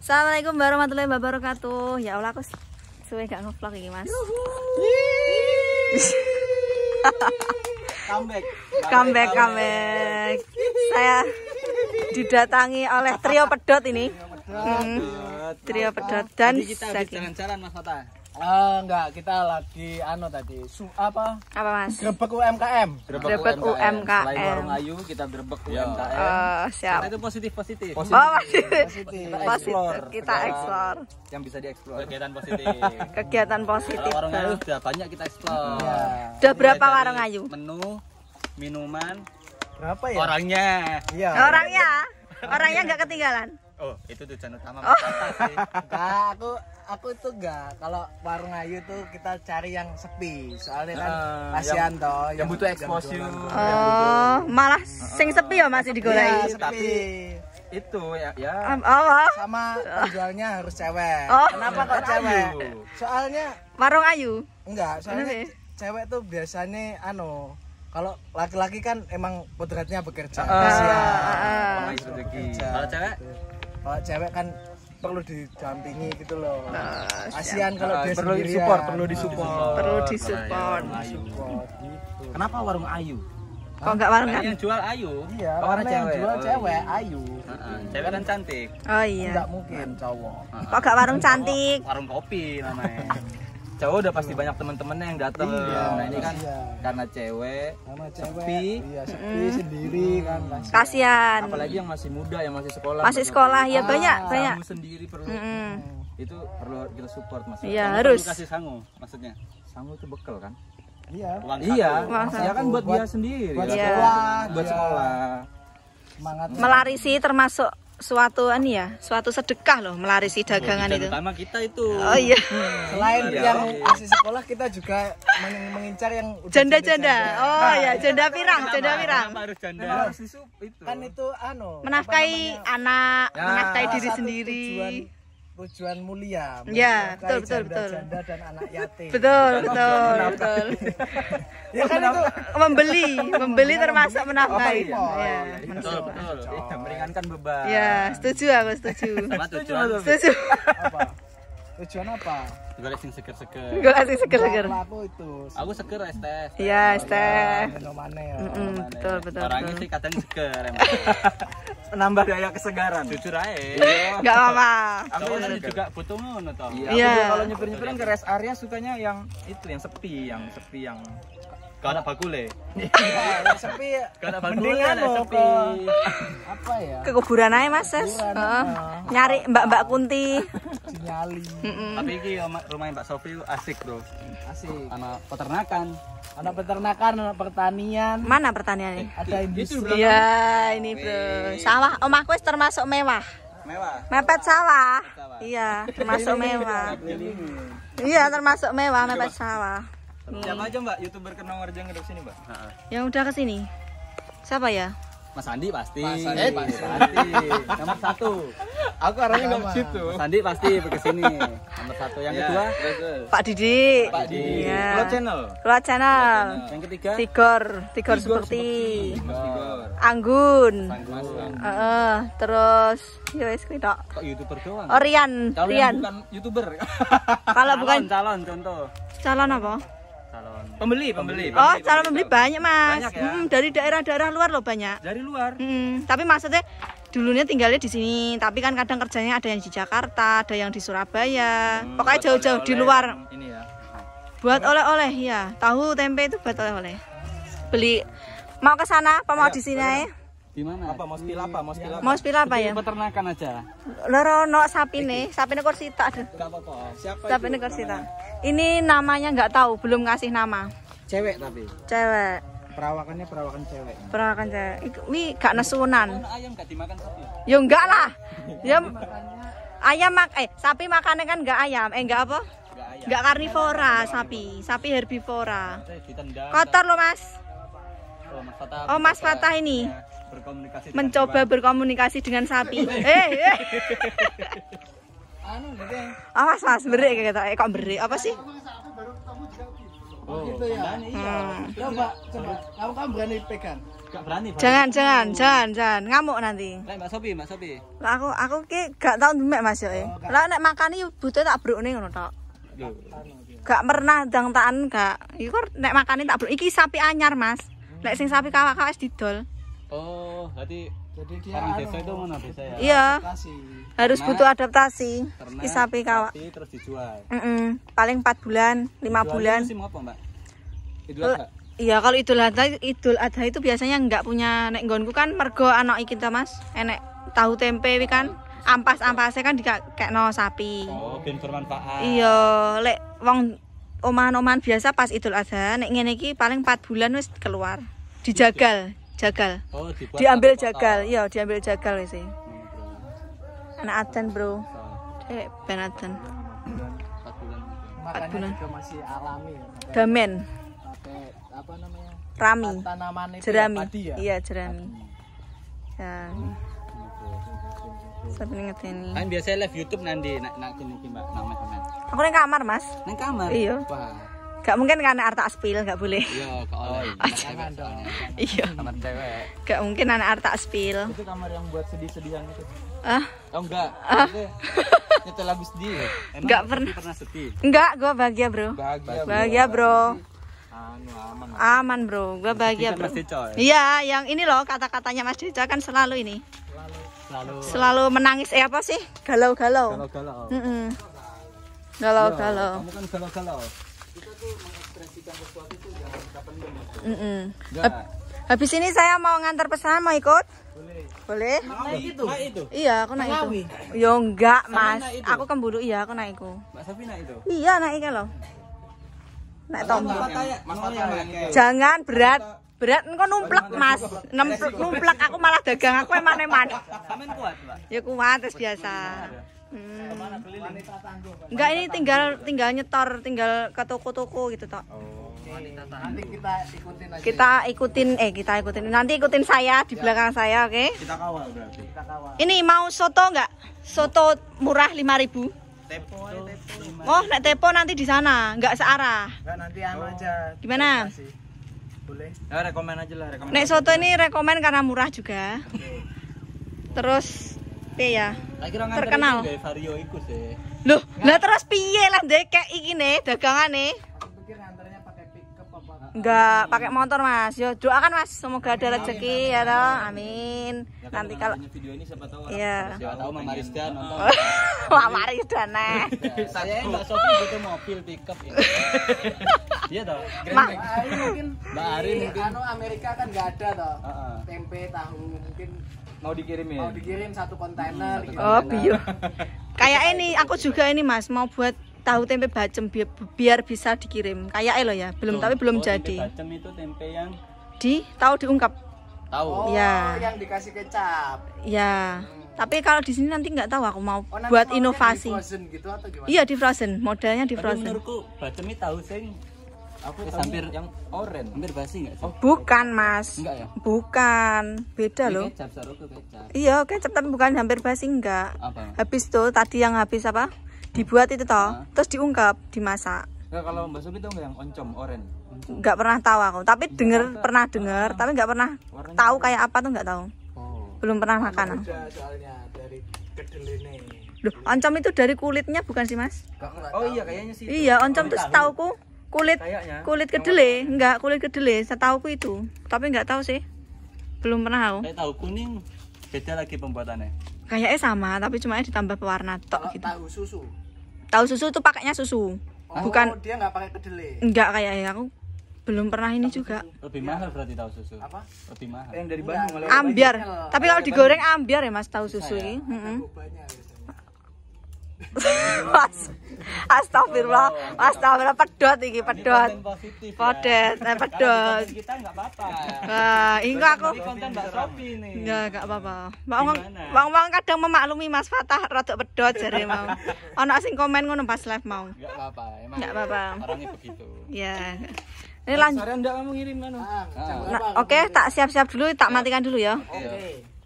Assalamualaikum warahmatullahi wabarakatuh. Ya Allah aku suwe gak ngevlog ini, Mas. comeback. Comeback, comeback. Saya didatangi oleh trio pedot ini. Trio pedot, hmm, trio pedot dan saya. kita jalan-jalan Mas Ah, enggak, kita lagi anu tadi. Su, apa? Apa, Mas? Grebek UMKM. Grebek, UMKM. UMKM. warung Ayu, kita grebek iya. UMKM. UMKM. Uh, eh, siap. Karena itu positif positif. positif. Oh, positif. positif. Kita eksplor Kita Yang bisa dieksplor. Kegiatan positif. Kegiatan positif. warung Ayu sudah banyak kita explore. Ya. Sudah berapa warung Ayu? Menu, minuman. Berapa ya? Orangnya. Iya. Orangnya. Orangnya enggak ketinggalan. Oh, itu tujuan utama oh. sih. Enggak, aku aku tuh enggak. Kalau warung ayu tuh kita cari yang sepi. Soalnya kan uh, yang, toh yang, yang butuh exposure. oh, malah sing eh, sepi ya masih digolai. Iya, Tapi itu ya, ya. Um, oh, oh, sama penjualnya harus cewek. Oh. Kenapa kok cewek? Soalnya warung ayu. Enggak, soalnya okay. Ya? cewek tuh biasanya anu kalau laki-laki kan emang potretnya bekerja. Uh, uh, uh, Kalau cewek kalau cewek kan perlu didampingi gitu loh. Nah, Kasihan kalau ah, dia perlu di support, perlu di disupport. Perlu di Support gitu. Kenapa warung Ayu? Kok enggak warung kan, kan? Yang jual Ayu. Iya, oh, karena yang jual cewek Ayu. Ah, ah. Cewek kan cantik. Oh iya. Enggak mungkin cowok. Kok enggak warung cantik? Warung kopi namanya. cowok udah pasti banyak temen-temennya yang datang iya, nah ini kan iya. karena cewek sama cewek sepi, iya, sepi mm. sendiri kan masih, kan. kasian apalagi yang masih muda yang masih sekolah masih sekolah ya ah, banyak banyak sendiri perlu mm itu perlu kita support mas. iya, harus kasih sangu maksudnya sangu itu bekal kan iya Uang iya maksudnya kan buat, buat dia sendiri buat ya. iya. sekolah buat sekolah Semangat melarisi termasuk suatu ini ya, suatu sedekah loh melarisi iya, dagangan oh, itu. Terutama kita itu. Oh iya. Selain iya. yang masih sekolah kita juga mengincar yang janda-janda. Oh iya, nah, iya, janda pirang, janda pirang. Harus janda. Nah, harus itu. Kan itu anu. Menafkahi anak, ya, menafkahi diri sendiri. Tujuan tujuan mulia. Ya, betul betul betul. Janda dan anak yatim. Betul betul. betul. ya kan itu membeli, membeli termasuk menafkahi. Oh, iya. Ya, iya, betul betul. Ya, meringankan beban. Ya, setuju aku setuju. Setuju. Tujuan apa? Goresin sing seger-seger. Golek sing seger-seger. Aku itu. Aku seger es teh. Iya, oh, es teh. Iya. aneh ya? ya. betul, betul. Orangnya sih kadang seger emang. Nambah daya kesegaran. Jujur aja. Gak apa-apa. Aku juga butuh ngono toh. Iya. iya. Kalau nyepir-nyepir kan ke rest area sukanya yang itu yang sepi, yang sepi yang Kau anak bakule. Iya, sepi. Kau anak bakul anak sepi. Apa ya? Ke kuburan aja, Mas. Heeh. Nyari Mbak-mbak Kunti. Nyali. Tapi iki rumah Mbak Sofi asik, Bro. Asik. Anak peternakan. Anak peternakan, anak pertanian. Mana pertanian ini? Ada industri. ya ini, Bro. Sawah omahku termasuk mewah. Mewah. Mepet sawah. Iya, termasuk mewah. Iya, termasuk mewah mepet sawah. Siapa aja mbak youtuber Kenong yang ke sini mbak? Yang udah kesini siapa ya? Mas Andi pasti. Mas Andi eh, pasti. nomor satu. Aku arahnya nggak ke situ. Mas Andi pasti ke sini Nomor satu. Yang iya, kedua betul. Pak Didi. Pak Didi. Ya. Keluar channel. Keluar channel. Yang ketiga Tigor. Tigor, seperti. Mas Tigor. Anggun. Mas Anggun. Uh, terus ya es krim tok. Kok YouTuber doang? Orian. Oh, Kalau Rian. bukan YouTuber. Kalau bukan calon contoh. Calon apa? Pembeli, pembeli. pembeli oh, cara calon pembeli, banyak, Mas. Banyak ya? hmm, dari daerah-daerah luar loh banyak. Dari luar. Hmm, tapi maksudnya dulunya tinggalnya di sini, tapi kan kadang kerjanya ada yang di Jakarta, ada yang di Surabaya. Hmm, Pokoknya jauh-jauh di luar. Ini ya. Buat oleh-oleh ya. Tahu tempe itu buat oleh-oleh. Beli mau ke sana apa mau di sini? Ya? mana? Apa mau spill ya. apa? Mau spill apa? Mau spill apa ya? Peternakan aja. Loro no sapi nih kursi tak. Enggak apa-apa. Siapa? Sapine kursi tak. Ini namanya nggak tahu, belum ngasih nama. Cewek tapi. Cewek. Perawakannya perawakan cewek. Perawakan cewek. Mi gak nesunan. Ayam gak dimakan sapi. Ya enggak lah. Ya ayam mak eh sapi makannya kan enggak ayam. Eh enggak apa? Enggak karnivora sapi, sapi herbivora. Kotor lo Mas. Oh Mas Fatah oh, ini. Iya berkomunikasi mencoba dengan berkomunikasi dengan sapi. eh, eh. Anu, Awas mas, berik kayak gitu. Eh, kok berik apa sih? Oh, gitu ya. Berani, Hmm. Coba, coba. Kamu kan berani pegang. Gak berani. Jangan, jangan, jangan, jangan. Ngamuk nanti. Lah Mbak Sopi, Mbak Sopi. Lah aku aku ki gak tau ndumek Mas yo. Eh. Oh, lah nek makani butuh tak brukne ngono tok. Gak pernah dang taan gak. Iku nek makani tak bruk iki sapi anyar, Mas. Nek sing sapi kawak-kawak didol. Oh, jadi jadi dia orang anu, desa itu mana desa ya? Iya. Adaptasi. Harus ternak, butuh adaptasi. Ternak, sapi kawak. terus dijual. Mm -mm. Paling 4 bulan, 5 bulan. apa, Mbak? Idul Adha. Iya, kalau Idul Adha, Idul Adha itu biasanya nggak punya nek nggonku kan mergo anak iki ta, Mas. Enek tahu tempe wi kan. Ampas-ampasnya kan dikekno sapi. Oh, ben bermanfaat. Iya, lek wong omahan-omahan biasa pas Idul Adha nek ngene iki paling 4 bulan wis keluar. Dijagal, jagal. Oh, diambil jagal. Iya, diambil jagal sih. Eh. Hmm. Anak Aten, Bro. Eh, ben Aten. 4 bulan. masih alami. Damen. apa namanya? Rami. Tanaman ya, jerami. Ya? Iya, jerami. Ya. Sampai inget ini. Kan biasanya live YouTube nanti nak nak kene Mbak, nak Aku nang kamar, Mas. Nang kamar. Iya. Gak mungkin kan anak Arta spill, gak boleh. Iya, gak oleh. Oh, dong. Iya. Kamar cewek. Gak mungkin anak Arta spill. Itu kamar yang buat sedih-sedihan itu. Ah? Oh enggak. Ah? Nyetel lagu sedih. Emang gak pernah. pernah sedih. Enggak, gua bahagia, Bro. Bahagia, bahagia Bro. Anu, aman, aman bro, gue bahagia bro. Ya? Iya, yang ini loh kata-katanya Mas Deco kan selalu ini. Selalu. Selalu menangis eh apa sih? Galau-galau. Galau-galau. Galau-galau. Mm -mm. Galau-galau. Kamu kan galau-galau mm -mm. Habis ini saya mau ngantar pesan, mau ikut? Boleh. Boleh? naik itu? Naik itu? Iya, aku naik Mengawi. itu. Yo enggak, Mas. Aku kemburu, kan iya aku naik itu. Mbak Safi naik itu? Iya, naik loh. Naik tombol. Oh, iya, iya, iya. Jangan berat. Berat engko numplek, Mas. Numplek, numplek aku malah dagang aku emane-mane. Sampeyan kuat, Mbak? Ya kuat, terus biasa. Ya. Hmm. Enggak ini tinggal tinggal nyetor, tinggal ke toko-toko gitu tak. Oh. Nanti kita ikutin aja. Kita ikutin eh kita ikutin. Nanti ikutin saya di ya. belakang saya, oke? Okay? Kita kawal berarti. Ini mau soto enggak? Soto murah 5000. Tepo, eh, tepo. Oh, nek tepo nanti di sana, enggak searah. Enggak nanti anu oh. aja. Gimana? Boleh. Ya rekomen aja lah, rekomen. Nek soto ini rekomen karena murah juga. Terus ya. Terkenal. Vario Loh, lah terus piye lah ndek kayak iki ne dagangane? Enggak, pakai motor Mas. Yo, doakan Mas semoga ada rezeki ya toh. Amin. Ya, Nanti kalau video ini siapa tahu Iya. Siapa tahu Mama Rizda nonton. Mama Rizda ne. Saya enggak Sofi butuh mobil pickup ya. Iya toh. Mbak Ari mungkin Mbak Ari mungkin anu Amerika kan enggak ada toh. Tempe tahu mungkin mau dikirimin mau dikirim satu kontainer hmm, oh biar kayak ini aku juga ini mas mau buat tahu tempe bacem biar, biar bisa dikirim kayak lo ya belum Tuh, tapi belum oh, jadi tempe bacem itu tempe yang di tahu diungkap tahu oh, ya yang dikasih kecap ya hmm. Tapi kalau di sini nanti nggak tahu aku mau oh, buat inovasi. Di gitu atau Iya di frozen, modelnya di frozen. Tapi menurutku bacem tahu sing Aku ya, hampir yang oren. Hampir basi enggak sih? Oh, bukan, Mas. Enggak ya? Bukan. Beda loh. Kecap kecap. Iya, kecap tapi kan bukan hampir basi enggak. Apa? Habis tuh tadi yang habis apa? Dibuat itu toh. Nah. Terus diungkap, dimasak. Enggak kalau Mbak Sofi tahu enggak yang oncom oren? Enggak pernah tahu aku, tapi enggak denger enggak. pernah denger, ah. tapi enggak pernah tahu kayak apa tuh enggak tahu. Oh. Belum pernah makan. Soalnya dari kedelene. Loh, oncom itu dari kulitnya bukan sih, Mas? Oh iya, kayaknya sih. Iya, oncom oh, tuh setauku kulit Kayaknya. kulit kedelai enggak kulit kedelai tahu itu tapi enggak tahu sih belum pernah tahu saya tahu kuning beda lagi pembuatannya kayaknya sama tapi cuma ditambah pewarna tok gitu tahu susu tahu susu itu pakainya susu oh, bukan dia enggak pakai kedelai enggak kayaknya aku belum pernah ini juga lebih mahal berarti tahu susu apa lebih mahal yang dari Bandung ambiar tapi kalau digoreng ambiar ya mas tahu susu ya. ini ya. mm -hmm. mas Astagfirullah, astagfirullah pedot iki pedot. Podet, eh, ya. pedot. Nah, kita enggak apa-apa. Nah, ini aku konten Mbak Sopi nih. Enggak, ya, enggak apa-apa. Wong-wong kadang memaklumi Mas Fatah rodok pedot jare mau. Ono sing komen ngono pas live mau. Enggak apa-apa, emang. Enggak apa-apa. Orangnya begitu. Iya. Ini lanjut. Sore ndak mau ngirim kan? Oke, tak siap-siap dulu, tak matikan dulu ya. Oke.